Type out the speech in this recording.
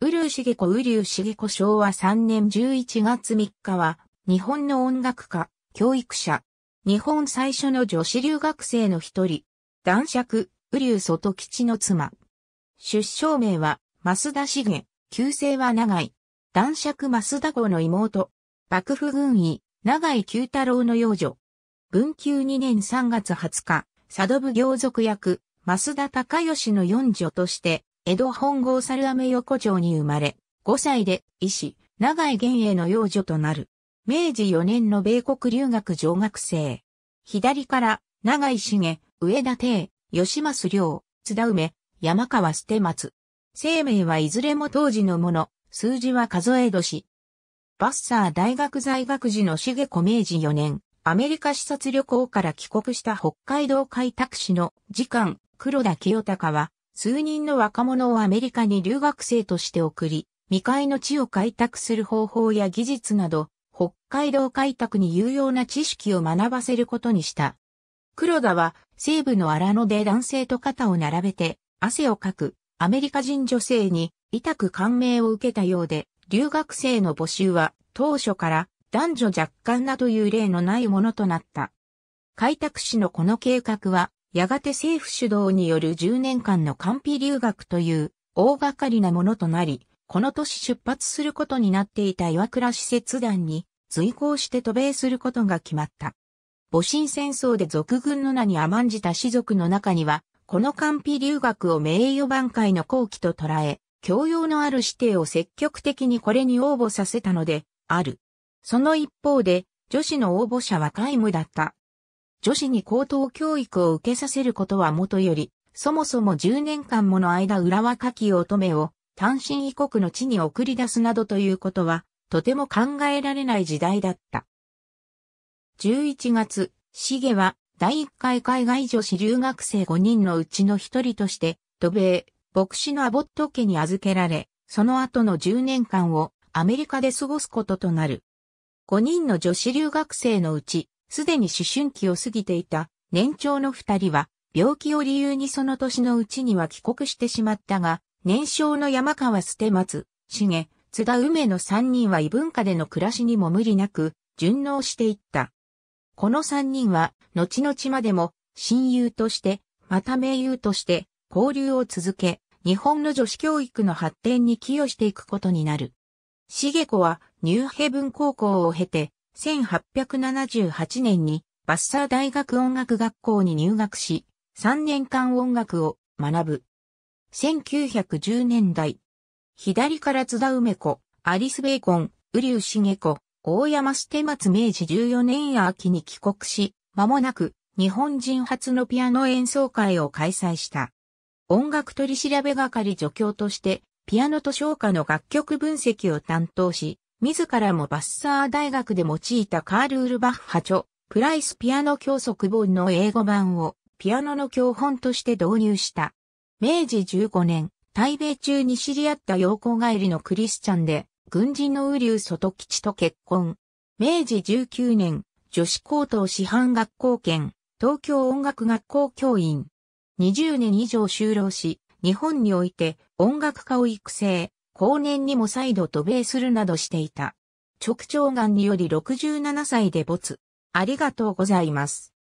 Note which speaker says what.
Speaker 1: ウルーシゲコウリュウシゲコ昭和3年11月3日は、日本の音楽家、教育者、日本最初の女子留学生の一人、男爵、ウリュウ外吉の妻。出生名は、増田茂、旧姓は長井、男爵増田子の妹、幕府軍医、長井九太郎の養女。文久2年3月20日、佐渡部行族役、増田隆義の四女として、江戸本郷猿飴横丁に生まれ、5歳で医師、長井玄英の養女となる。明治4年の米国留学上学生。左から長井茂、上田亭、吉増良、津田梅、山川捨松。生命はいずれも当時のもの、数字は数え年。バッサー大学在学時の重子明治4年、アメリカ視察旅行から帰国した北海道開拓士の次官、黒田清隆は、数人の若者をアメリカに留学生として送り、未開の地を開拓する方法や技術など、北海道開拓に有用な知識を学ばせることにした。黒田は西部の荒野で男性と肩を並べて汗をかくアメリカ人女性に痛く感銘を受けたようで、留学生の募集は当初から男女若干なという例のないものとなった。開拓史のこの計画はやがて政府主導による10年間の完備留学という大掛かりなものとなり、この年出発することになっていた岩倉使節団に随行して渡米することが決まった。戊辰戦争で俗軍の名に甘んじた士族の中には、この完備留学を名誉挽回の後期と捉え、教養のある指定を積極的にこれに応募させたので、ある。その一方で、女子の応募者は皆無だった。女子に高等教育を受けさせることはもとより、そもそも10年間もの間浦和夏季乙女を単身異国の地に送り出すなどということは、とても考えられない時代だった。11月、シゲは第1回海外女子留学生5人のうちの一人として、渡米、牧師のアボット家に預けられ、その後の10年間をアメリカで過ごすこととなる。5人の女子留学生のうち、すでに思春期を過ぎていた年長の二人は、病気を理由にその年のうちには帰国してしまったが、年少の山川捨松、重、津田梅の三人は異文化での暮らしにも無理なく、順応していった。この三人は、後々までも、親友として、また名優として、交流を続け、日本の女子教育の発展に寄与していくことになる。重子は、ニューヘブン高校を経て、1878年にバッサー大学音楽学校に入学し、3年間音楽を学ぶ。1910年代。左から津田梅子、アリス・ベーコン、ウリュウ・シゲ子、大山捨松明治14年秋に帰国し、間もなく日本人初のピアノ演奏会を開催した。音楽取調べ係助教として、ピアノと唱歌の楽曲分析を担当し、自らもバッサー大学で用いたカール・ウルバッハ著、プライスピアノ教則本の英語版をピアノの教本として導入した。明治15年、対米中に知り合った陽光帰りのクリスチャンで、軍人の雨竜外吉と結婚。明治19年、女子高等師範学校兼、東京音楽学校教員。20年以上就労し、日本において音楽家を育成、後年にも再度渡米するなどしていた。直腸癌により67歳で没。ありがとうございます。